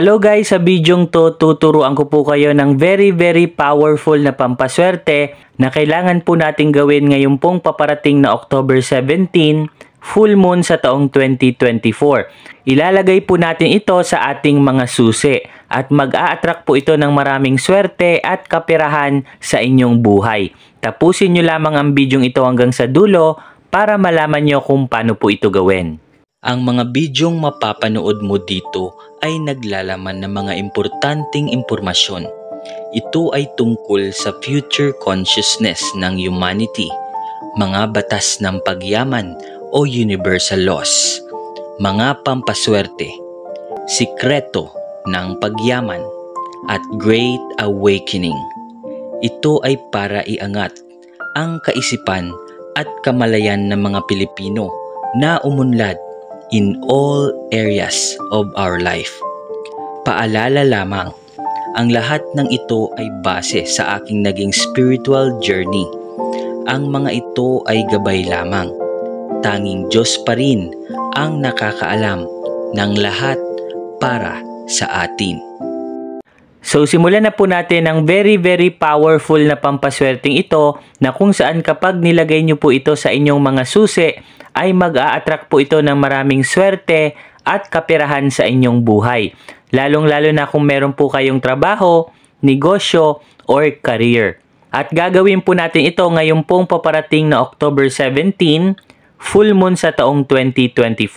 Hello guys, sa bidyong to tuturuan ko po kayo ng very very powerful na pampaswerte na kailangan po nating gawin ngayong pong paparating na October 17, full moon sa taong 2024. Ilalagay po natin ito sa ating mga susi at mag-a-attract po ito ng maraming swerte at kapirahan sa inyong buhay. Tapusin nyo lamang ang bidyong ito hanggang sa dulo para malaman nyo kung paano po ito gawin. Ang mga bidyong mapapanood mo dito ay naglalaman ng mga importanteng impormasyon. Ito ay tungkol sa future consciousness ng humanity, mga batas ng pagyaman o universal laws, mga pampaswerte, sikreto ng pagyaman, at great awakening. Ito ay para iangat ang kaisipan at kamalayan ng mga Pilipino na umunlad in all areas of our life. Paalala lamang, ang lahat ng ito ay base sa aking naging spiritual journey. Ang mga ito ay gabay lamang. Tanging Diyos pa rin ang nakakaalam ng lahat para sa atin. So simulan na po natin ang very very powerful na pampaswerteng ito na kung saan kapag nilagay nyo po ito sa inyong mga susi ay mag-a-attract po ito ng maraming swerte at kapirahan sa inyong buhay. Lalong-lalo na kung meron po kayong trabaho, negosyo, or career. At gagawin po natin ito ngayon pong paparating na October 17, full moon sa taong 2024.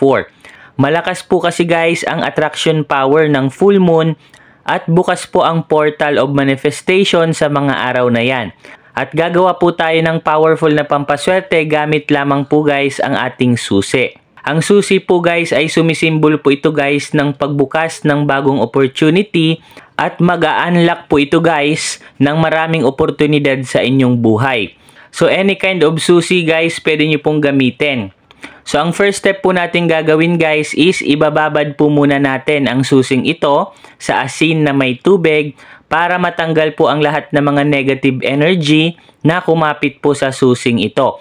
Malakas po kasi guys ang attraction power ng full moon at bukas po ang portal of manifestation sa mga araw na yan. At gagawa po tayo ng powerful na pampaswerte gamit lamang po guys ang ating susi. Ang susi po guys ay sumisimbol po ito guys ng pagbukas ng bagong opportunity at mag-unlock po ito guys ng maraming oportunidad sa inyong buhay. So any kind of susi guys pwede nyo pong gamitin. So ang first step po natin gagawin guys is ibababad po muna natin ang susing ito sa asin na may tubig para matanggal po ang lahat ng mga negative energy na kumapit po sa susing ito.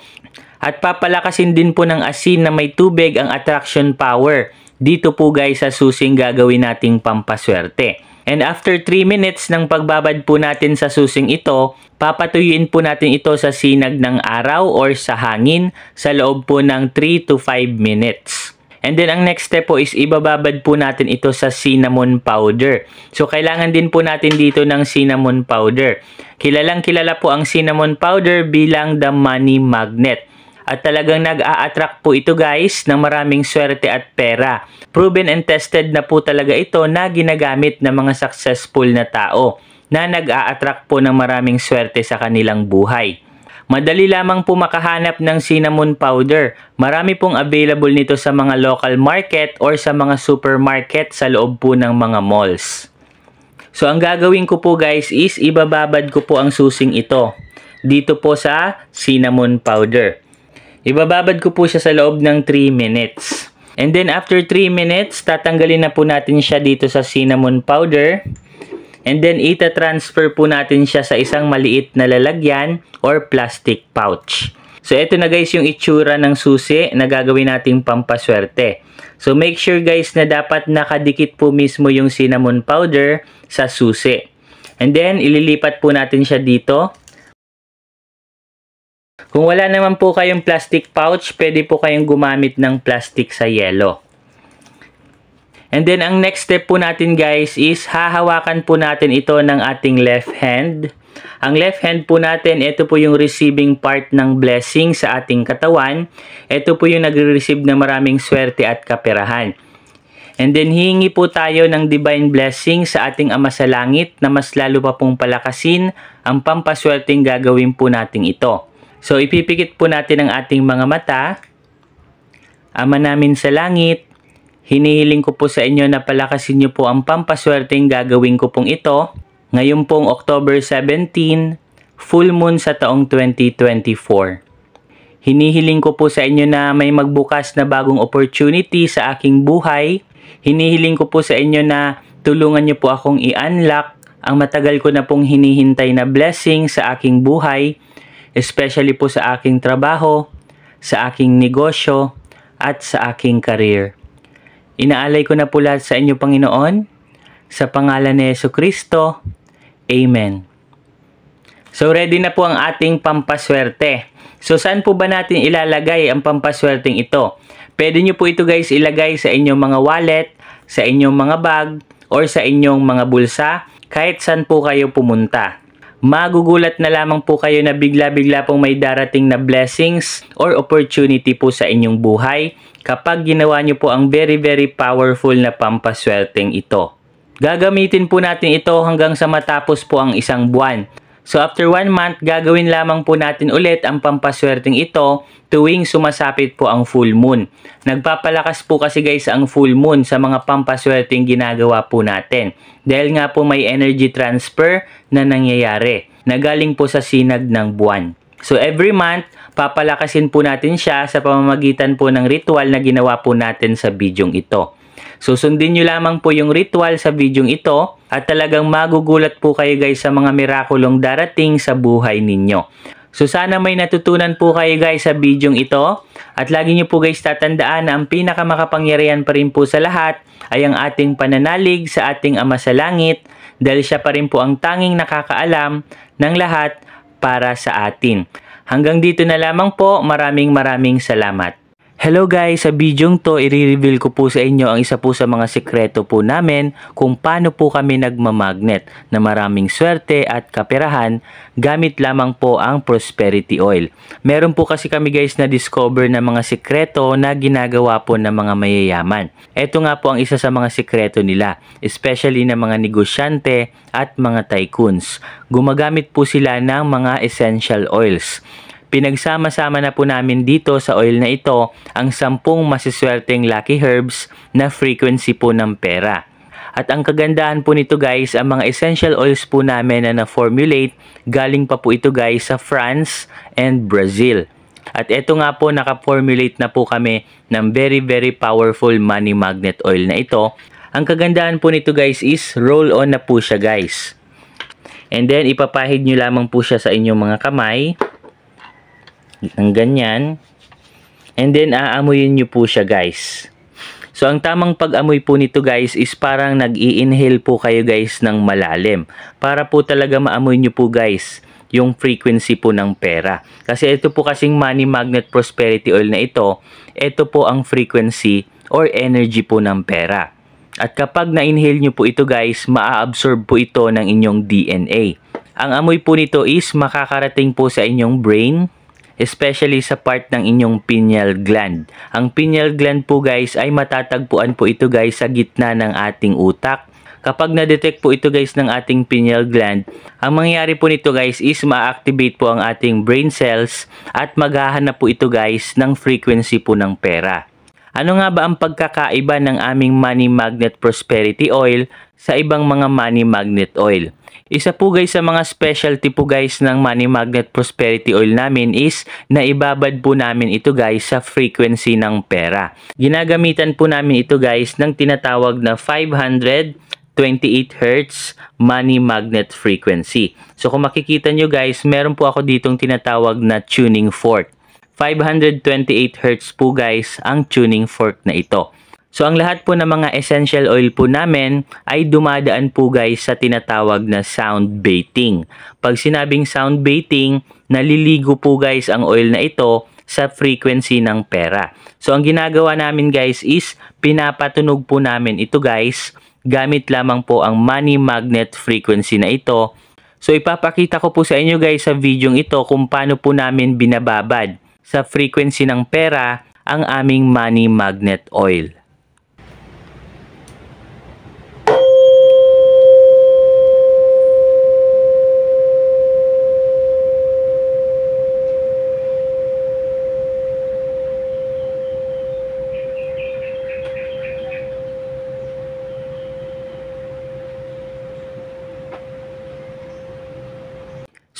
At papalakasin din po ng asin na may tubig ang attraction power. Dito po guys sa susing gagawin nating pampaswerte. And after 3 minutes ng pagbabad po natin sa susing ito, papatuyuin po natin ito sa sinag ng araw or sa hangin sa loob po ng 3 to 5 minutes. And then, ang next step po is ibababad po natin ito sa cinnamon powder. So, kailangan din po natin dito ng cinnamon powder. Kilalang kilala po ang cinnamon powder bilang the money magnet. At talagang nag-a-attract po ito guys ng maraming swerte at pera. Proven and tested na po talaga ito na ginagamit ng mga successful na tao na nag-a-attract po ng maraming swerte sa kanilang buhay. Madali lamang po makahanap ng cinnamon powder. Marami pong available nito sa mga local market or sa mga supermarket sa loob po ng mga malls. So ang gagawin ko po guys is ibababad ko po ang susing ito dito po sa cinnamon powder. Ibababad ko po siya sa loob ng 3 minutes. And then after 3 minutes, tatanggalin na po natin siya dito sa cinnamon powder. And then, ita-transfer po natin siya sa isang maliit na lalagyan or plastic pouch. So, ito na guys yung itsura ng susi na gagawin nating pampaswerte. So, make sure guys na dapat nakadikit po mismo yung cinnamon powder sa susi. And then, ililipat po natin siya dito. Kung wala naman po kayong plastic pouch, pwede po kayong gumamit ng plastic sa yelo. And then, ang next step po natin guys is hahawakan po natin ito ng ating left hand. Ang left hand po natin, ito po yung receiving part ng blessing sa ating katawan. Ito po yung nagre-receive na maraming swerte at kaperahan. And then hihingi po tayo ng divine blessing sa ating Ama sa Langit na mas lalo pa pong palakasin ang pampaswerteng gagawin po natin ito. So ipipikit po natin ang ating mga mata. Ama namin sa langit, Hinihiling ko po sa inyo na palakasin niyo po ang pampaswerteng gagawin ko pong ito ngayon pong October 17, full moon sa taong 2024. Hinihiling ko po sa inyo na may magbukas na bagong opportunity sa aking buhay. Hinihiling ko po sa inyo na tulungan niyo po akong i-unlock ang matagal ko na pong hinihintay na blessing sa aking buhay, especially po sa aking trabaho, sa aking negosyo, at sa aking career. Inaalay ko na po lahat sa inyo, Panginoon. Sa pangalan ni Yeso Kristo. Amen. So, ready na po ang ating pampaswerte. So, saan po ba natin ilalagay ang pampaswerteng ito? Pwede nyo po ito guys ilagay sa inyong mga wallet, sa inyong mga bag, or sa inyong mga bulsa, kahit saan po kayo pumunta magugulat na lamang po kayo na bigla-bigla pong may darating na blessings or opportunity po sa inyong buhay kapag ginawa nyo po ang very very powerful na pampaswelteng ito. Gagamitin po natin ito hanggang sa matapos po ang isang buwan So after 1 month, gagawin lamang po natin ulit ang pampaswerteng ito tuwing sumasapit po ang full moon. Nagpapalakas po kasi guys ang full moon sa mga pampaswerteng ginagawa po natin. Dahil nga po may energy transfer na nangyayari na galing po sa sinag ng buwan. So every month, papalakasin po natin siya sa pamamagitan po ng ritual na ginawa po natin sa bidyong ito. Susundin nyo lamang po yung ritual sa videong ito at talagang magugulat po kayo guys sa mga mirakulong darating sa buhay ninyo. So sana may natutunan po kayo guys sa videong ito at lagi nyo po guys tatandaan na ang pinakamakapangyarihan pa rin po sa lahat ay ang ating pananalig sa ating Ama sa Langit dahil siya pa rin po ang tanging nakakaalam ng lahat para sa atin. Hanggang dito na lamang po, maraming maraming salamat. Hello guys, sa bidyong to, i-reveal ko po sa inyo ang isa po sa mga sekreto po namin kung paano po kami nagmamagnet na maraming swerte at kaperahan gamit lamang po ang prosperity oil. Meron po kasi kami guys na discover na mga sekreto na ginagawa po ng mga mayayaman. Ito nga po ang isa sa mga sekreto nila, especially ng mga negosyante at mga tycoons. Gumagamit po sila ng mga essential oils. Pinagsama-sama na po namin dito sa oil na ito ang 10 masiswerteng lucky herbs na frequency po ng pera. At ang kagandahan po nito guys, ang mga essential oils po namin na na-formulate, galing pa po ito guys sa France and Brazil. At eto nga po, naka-formulate na po kami ng very very powerful money magnet oil na ito. Ang kagandahan po nito guys is roll on na po siya guys. And then ipapahid nyo lamang po siya sa inyong mga kamay ng ganyan. And then, aamuyin nyo po siya guys. So, ang tamang pag-amoy po nito guys is parang nag-i-inhale po kayo guys ng malalim. Para po talaga maamoy nyo po guys yung frequency po ng pera. Kasi ito po kasing money magnet prosperity oil na ito, ito po ang frequency or energy po ng pera. At kapag na-inhale nyo po ito guys, maa-absorb po ito ng inyong DNA. Ang amoy po nito is makakarating po sa inyong brain, especially sa part ng inyong pineal gland. Ang pineal gland po guys ay matatagpuan po ito guys sa gitna ng ating utak. Kapag na-detect po ito guys ng ating pineal gland, ang mangyayari po nito guys is ma-activate po ang ating brain cells at maghahanap po ito guys ng frequency po ng pera. Ano nga ba ang pagkakaiba ng aming money magnet prosperity oil sa ibang mga money magnet oil? Isa po guys sa mga specialty po guys ng money magnet prosperity oil namin is na ibabad po namin ito guys sa frequency ng pera. Ginagamitan po namin ito guys ng tinatawag na 528 Hz money magnet frequency. So kung makikita nyo guys, meron po ako ditong tinatawag na tuning fork. 528 Hz po guys ang tuning fork na ito. So ang lahat po ng mga essential oil po namin ay dumadaan po guys sa tinatawag na sound baiting. Pag sinabing sound baiting, naliligo po guys ang oil na ito sa frequency ng pera. So ang ginagawa namin guys is pinapatunog po namin ito guys gamit lamang po ang money magnet frequency na ito. So ipapakita ko po sa inyo guys sa video ito kung paano po namin binababad sa frequency ng pera ang aming money magnet oil.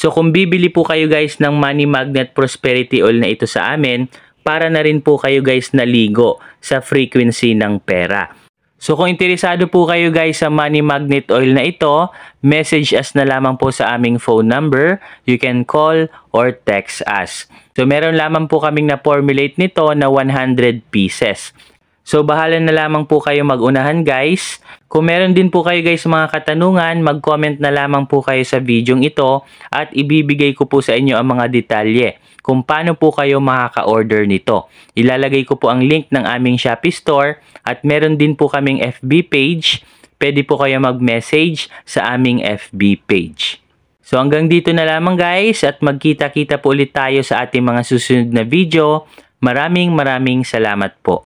So kung bibili po kayo guys ng Money Magnet Prosperity Oil na ito sa amin, para na rin po kayo guys naligo sa frequency ng pera. So kung interesado po kayo guys sa Money Magnet Oil na ito, message us na lamang po sa aming phone number. You can call or text us. So meron lamang po kaming na-formulate nito na 100 pieces. So bahala na lamang po kayo magunahan guys. Kung meron din po kayo guys mga katanungan, mag-comment na lamang po kayo sa video ito at ibibigay ko po sa inyo ang mga detalye kung paano po kayo makaka-order nito. Ilalagay ko po ang link ng aming Shopee store at meron din po kaming FB page. Pwede po kayo mag-message sa aming FB page. So hanggang dito na lamang guys at magkita-kita po ulit tayo sa ating mga susunod na video. Maraming maraming salamat po.